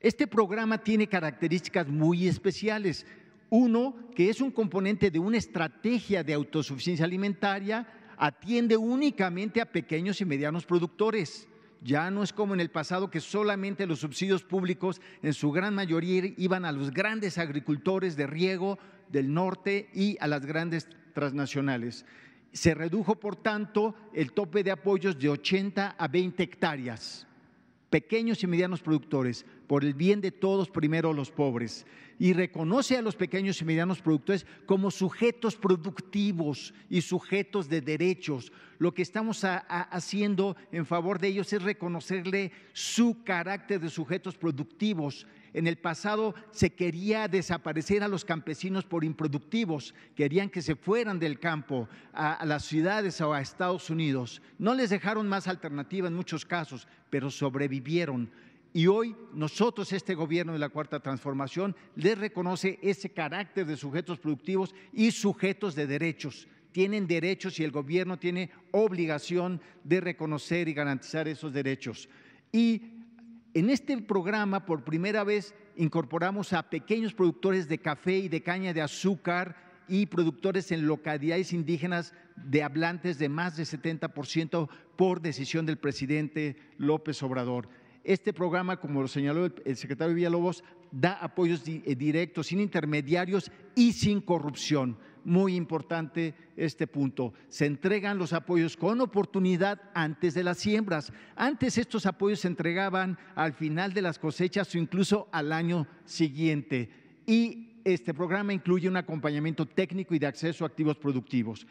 Este programa tiene características muy especiales. Uno, que es un componente de una estrategia de autosuficiencia alimentaria, atiende únicamente a pequeños y medianos productores. Ya no es como en el pasado que solamente los subsidios públicos en su gran mayoría iban a los grandes agricultores de riego del norte y a las grandes transnacionales. Se redujo, por tanto, el tope de apoyos de 80 a 20 hectáreas pequeños y medianos productores, por el bien de todos, primero los pobres, y reconoce a los pequeños y medianos productores como sujetos productivos y sujetos de derechos. Lo que estamos haciendo en favor de ellos es reconocerle su carácter de sujetos productivos. En el pasado se quería desaparecer a los campesinos por improductivos, querían que se fueran del campo a, a las ciudades o a Estados Unidos. No les dejaron más alternativa en muchos casos, pero sobrevivieron. Y hoy nosotros, este gobierno de la Cuarta Transformación, les reconoce ese carácter de sujetos productivos y sujetos de derechos. Tienen derechos y el gobierno tiene obligación de reconocer y garantizar esos derechos. Y en este programa, por primera vez, incorporamos a pequeños productores de café y de caña de azúcar y productores en localidades indígenas de hablantes de más de 70% por decisión del presidente López Obrador. Este programa, como lo señaló el secretario Villalobos, da apoyos eh, directos, sin intermediarios y sin corrupción. Muy importante este punto. Se entregan los apoyos con oportunidad antes de las siembras. Antes estos apoyos se entregaban al final de las cosechas o incluso al año siguiente. Y este programa incluye un acompañamiento técnico y de acceso a activos productivos.